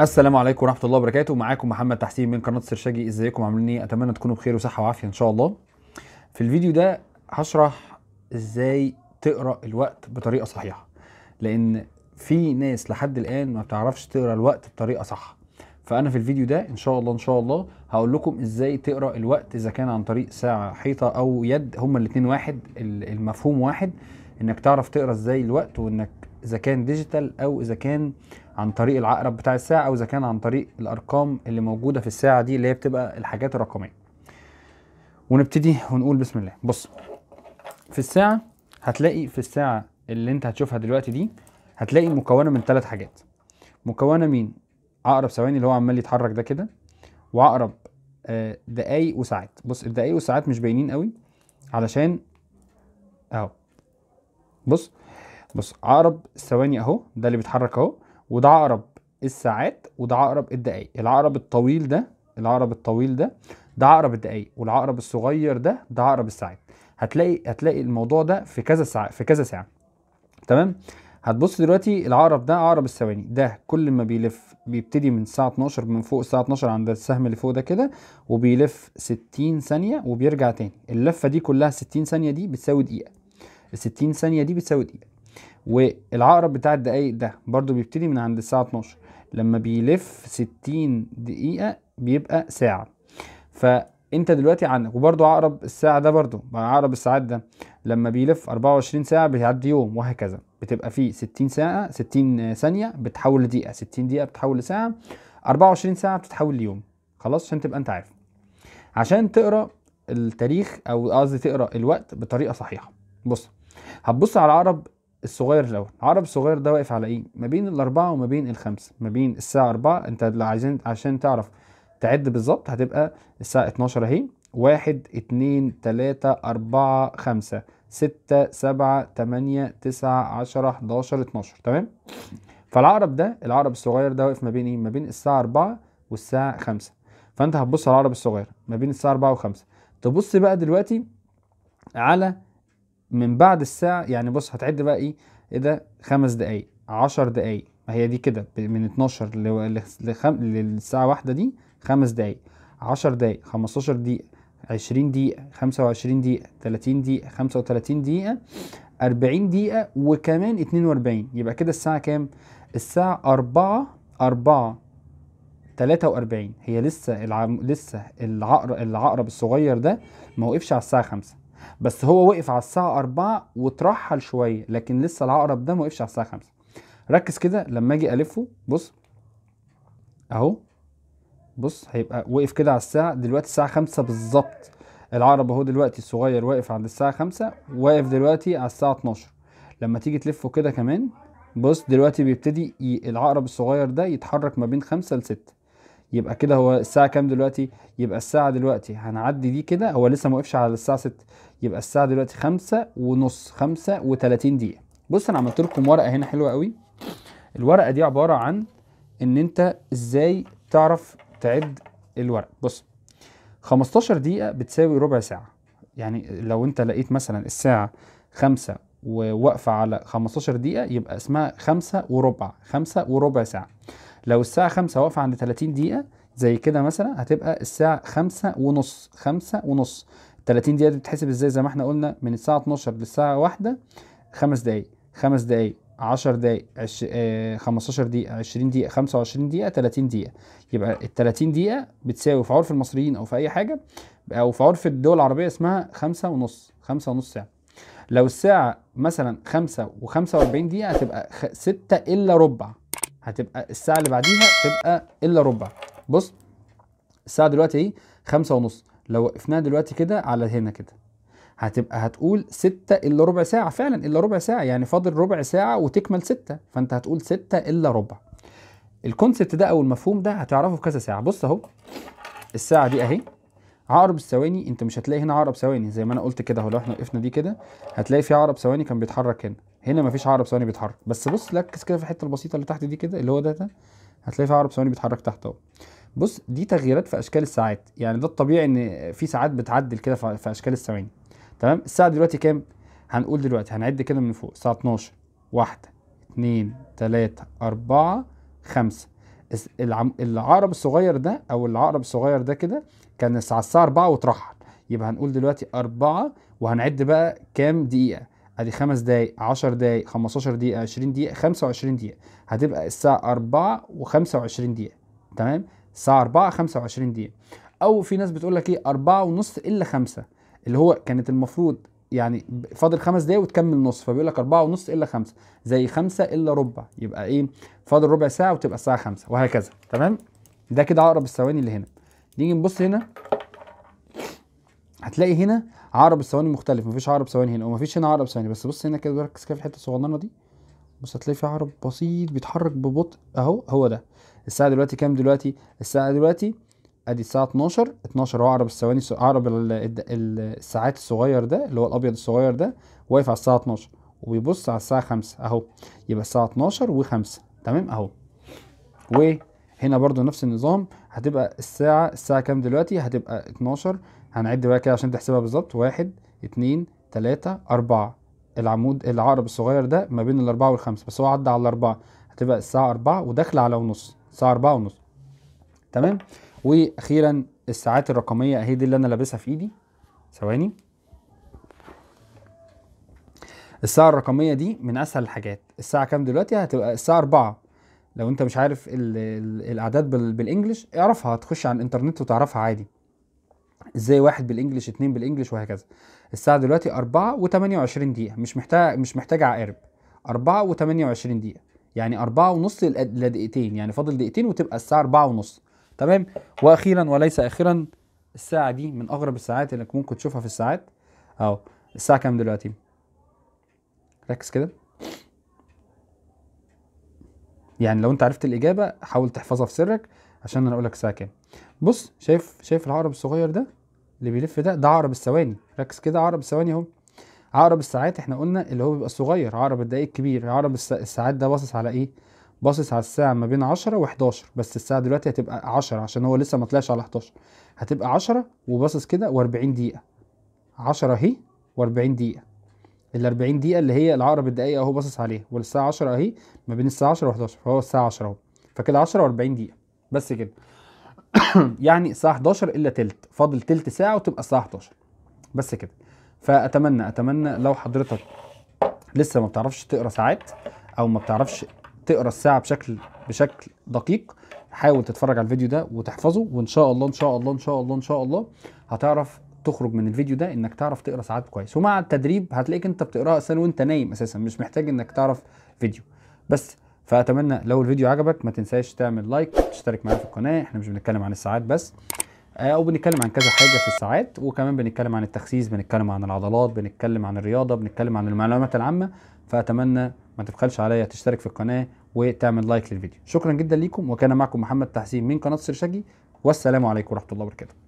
السلام عليكم ورحمه الله وبركاته معاكم محمد تحسين من قناه سرشاجي ازيكم عاملين ايه اتمنى تكونوا بخير وصحه وعافيه ان شاء الله في الفيديو ده هشرح ازاي تقرا الوقت بطريقه صحيحه لان في ناس لحد الان ما بتعرفش تقرا الوقت بطريقه صح فانا في الفيديو ده ان شاء الله ان شاء الله هقول لكم ازاي تقرا الوقت اذا كان عن طريق ساعه حيطه او يد هما الاثنين واحد المفهوم واحد انك تعرف تقرا ازاي الوقت وانك اذا كان ديجيتال او اذا كان عن طريق العقرب بتاع الساعه او اذا كان عن طريق الارقام اللي موجوده في الساعه دي اللي هي بتبقى الحاجات الرقميه ونبتدي ونقول بسم الله بص في الساعه هتلاقي في الساعه اللي انت هتشوفها دلوقتي دي هتلاقي مكونه من ثلاث حاجات مكونه من عقرب ثواني اللي هو عمال يتحرك ده كده وعقرب آه، دقايق وساعات بص الدقايق والساعات مش باينين قوي علشان اهو بص بص عقرب الثواني اهو ده اللي بيتحرك اهو وده عقرب الساعات وده عقرب الدقايق العقرب الطويل ده العقرب الطويل ده ده عقرب الدقايق والعقرب الصغير ده ده عقرب الساعات هتلاقي هتلاقي الموضوع ده في كذا ساعه في كذا ساعه تمام هتبص دلوقتي العقرب ده عقرب الثواني ده كل ما بيلف بيبتدي من الساعه 12 من فوق الساعه 12 عند السهم اللي فوق ده كده وبيلف 60 ثانيه وبيرجع تاني اللفه دي كلها 60 ثانيه دي بتساوي دقيقه ال 60 ثانيه دي بتساوي دقيقه والعقرب بتاع الدقايق ده برضو بيبتدي من عند الساعة 12 لما بيلف 60 دقيقة بيبقى ساعة فانت دلوقتي عندك وبرضو عقرب الساعة ده برضو عقرب الساعات ده لما بيلف 24 ساعة بيعدي يوم وهكذا بتبقى فيه 60 ساعة 60 ثانية بتحول لدقيقة 60 دقيقة بتحول لساعة 24 ساعة بتتحول ليوم خلاص عشان تبقى انت عارف عشان تقرا التاريخ او قصدي تقرا الوقت بطريقة صحيحة بص هتبص على العقرب الصغير الاول العرض الصغير ده واقف على ايه ما بين الاربعه وما بين الخمسه ما بين الساعه 4 انت لو عايزين عشان تعرف تعد بالظبط هتبقى الساعه 12 اهي 1 2 3 4 5 6 7 8 9 10 11 12 تمام فالعقرب ده العقرب الصغير ده واقف ما بين ايه ما بين الساعه 4 والساعه 5 فانت هتبص على العقرب الصغير ما بين الساعه 4 و5 تبص بقى دلوقتي على من بعد الساعة يعني بص هتعد بقى ايه ايه ده خمس دقايق عشر دقايق ما هي دي كده من 12 ل... لخم... للساعة واحدة دي خمس دقايق عشر دقايق خمستاشر دقيقة عشرين دقيقة خمسة وعشرين دقيقة تلاتين دقيقة خمسة وتلاتين دقيقة أربعين دقيقة وكمان اتنين وأربعين يبقى كده الساعة كام؟ الساعة أربعة أربعة تلاتة وأربعين هي لسه العم... لسه العقرب الصغير ده ما وقفش على الساعة خمسة بس هو وقف على الساعه 4 وترحل شويه لكن لسه العقرب ده ما وقفش على الساعه 5 ركز كده لما اجي الفه بص اهو بص هيبقى وقف كده على الساعه دلوقتي الساعه 5 بالظبط العقرب اهو دلوقتي الصغير واقف عند الساعه 5 واقف دلوقتي على الساعه 12 لما تيجي تلفه كده كمان بص دلوقتي بيبتدي العقرب الصغير ده يتحرك ما بين 5 ل 6 يبقى كده هو الساعه كام دلوقتي يبقى الساعه دلوقتي هنعدي دي كده هو لسه ما وقفش على الساعه 6 يبقى الساعه دلوقتي 5 ونص 5 و30 دقيقه بص انا عملت لكم ورقه هنا حلوه قوي الورقه دي عباره عن ان انت ازاي تعرف تعد الورق بص 15 دقيقه بتساوي ربع ساعه يعني لو انت لقيت مثلا الساعه 5 وواقفه على 15 دقيقه يبقى اسمها 5 وربع 5 وربع ساعه لو الساعة خمسة واقفة عند 30 دقيقة زي كده مثلا هتبقى الساعة خمسة ونص خمسة ونص 30 دقيقة دي بتتحسب ازاي زي ما احنا قلنا من الساعة 12 للساعة واحدة خمس دقايق خمس دقايق 10 دقايق 15 آه، دقيقة 20 دقيقة 25 دقيقة 30 دقيقة يبقى ال 30 دقيقة بتساوي في عرف المصريين أو في أي حاجة أو في عرف الدول العربية اسمها خمسة ونص خمسة ونص ساعة لو الساعة مثلا خمسة وخمسة وأربعين دقيقة هتبقى ستة إلا ربع هتبقى الساعه اللي بعديها تبقى الا ربع بص الساعه دلوقتي إيه؟ خمسة ونص لو وقفناها دلوقتي كده على هنا كده هتبقى هتقول ستة إلا ربع ساعة فعلا إلا ربع ساعة يعني فاضل ربع ساعة وتكمل ستة فأنت هتقول ستة إلا ربع الكونسبت ده أو المفهوم ده هتعرفه في كذا ساعة بص أهو الساعة دي أهي عقرب الثواني أنت مش هتلاقي هنا عقرب ثواني زي ما أنا قلت كده أهو لو إحنا وقفنا دي كده هتلاقي في عقرب ثواني كان بيتحرك هنا هنا مفيش عقرب ثواني بيتحرك بس بص ركز كده في الحته البسيطه اللي تحت دي كده اللي هو ده, ده. هتلاقي في عقرب ثواني بيتحرك تحت اهو بص دي تغييرات في اشكال الساعات يعني ده الطبيعي ان في ساعات بتعدل كده في اشكال الثواني تمام الساعه دلوقتي كام هنقول دلوقتي هنعد كده من فوق الساعه 12 1 2 3 4 5 العقرب الصغير ده أو العقرب الصغير ده كده كان الساعة 4 واترحل يبقى هنقول دلوقتي 4 وهنعد بقى كام دقيقة ادي 5 دقايق 10 دقايق 15 دقيقه 20 دقيقه 25 دقيقه هتبقى الساعه 4 و25 دقيقه تمام الساعه 4 25 دقيقه او في ناس بتقول لك ايه 4 ونص الا 5 اللي هو كانت المفروض يعني فاضل خمس دقايق وتكمل نص فبيقول لك 4 ونص إلا 5 زي 5 إلا ربع يبقى إيه فاضل ربع ساعة وتبقى الساعة 5 وهكذا تمام ده كده أقرب الثواني اللي هنا نيجي نبص هنا هتلاقي هنا عقرب الثواني مختلف مفيش عقرب ثواني هنا ومفيش هنا عقرب ثواني بس بص هنا كده ركز كده في الحته الصغننه دي بص هتلاقي في عقرب بسيط بيتحرك ببطء اهو هو ده الساعه دلوقتي كام دلوقتي الساعه دلوقتي ادي الساعه 12 12 هو عقرب الثواني عقرب الساعات الصغير ده اللي هو الابيض الصغير ده واقف على الساعه 12 وبيبص على الساعه 5 اهو يبقى الساعه 12 و5 تمام اهو وهنا برضو نفس النظام هتبقى الساعه الساعه كام دلوقتي هتبقى 12 هنعد بقى كده عشان تحسبها بالظبط واحد اتنين تلاتة أربعة العمود العقرب الصغير ده ما بين الأربعة والخمسة بس هو عدى على الأربعة هتبقى الساعة أربعة وداخلة على ونص الساعة أربعة ونص تمام وأخيرا الساعات الرقمية أهي دي اللي أنا لابسها في إيدي ثواني الساعة الرقمية دي من أسهل الحاجات الساعة كام دلوقتي هتبقى الساعة أربعة لو أنت مش عارف الأعداد بالإنجلش اعرفها هتخش على الإنترنت وتعرفها عادي ازاي واحد بالانجلش اتنين بالانجلش وهكذا الساعه دلوقتي 4 و28 دقيقه مش محتاج مش محتاج عقارب 4 و28 دقيقه يعني 4 ونص لدقيقتين يعني فاضل دقيقتين وتبقى الساعه 4 ونص تمام واخيرا وليس اخيرا الساعه دي من اغرب الساعات اللي ممكن تشوفها في الساعات اهو الساعه كام دلوقتي ركز كده يعني لو انت عرفت الاجابه حاول تحفظها في سرك عشان انا اقول لك الساعه كام بص شايف شايف العقرب الصغير ده اللي بيلف ده ده عقرب الثواني ركز كده عقرب الثواني اهو عقرب الساعات احنا قلنا اللي هو بيبقى الصغير عقرب الدقيق الكبير عقرب الساعات ده باصص على ايه باصص على الساعه ما بين 10 و11 بس الساعه دلوقتي هتبقى 10 عشان هو لسه ما طلعش على 11 هتبقى 10 وباصص كده و40 دقيقه 10 اهي و40 دقيقه ال 40 دقيقه اللي هي العقرب الدقيق اهو باصص عليها والساعه 10 اهي ما بين الساعه 10 و11 فهو الساعه 10 اهو فكده 10 و40 دقيقه بس كده يعني الساعه 11 الا تلت فاضل تلت ساعه وتبقى الساعه 11 بس كده فاتمنى اتمنى لو حضرتك لسه ما بتعرفش تقرا ساعات او ما بتعرفش تقرا الساعه بشكل بشكل دقيق حاول تتفرج على الفيديو ده وتحفظه وان شاء الله ان شاء الله ان شاء الله ان شاء الله هتعرف تخرج من الفيديو ده انك تعرف تقرا ساعات كويس ومع التدريب هتلاقيك انت بتقراها اساسا وانت نايم اساسا مش محتاج انك تعرف فيديو بس فاتمنى لو الفيديو عجبك ما تنساش تعمل لايك وتشترك معايا في القناه احنا مش بنتكلم عن الساعات بس آه، او بنتكلم عن كذا حاجه في الساعات وكمان بنتكلم عن التخسيس بنتكلم عن العضلات بنتكلم عن الرياضه بنتكلم عن المعلومات العامه فاتمنى ما تبخلش عليا تشترك في القناه وتعمل لايك للفيديو شكرا جدا ليكم وكان معكم محمد تحسين من قناه سيرشجي والسلام عليكم ورحمه الله وبركاته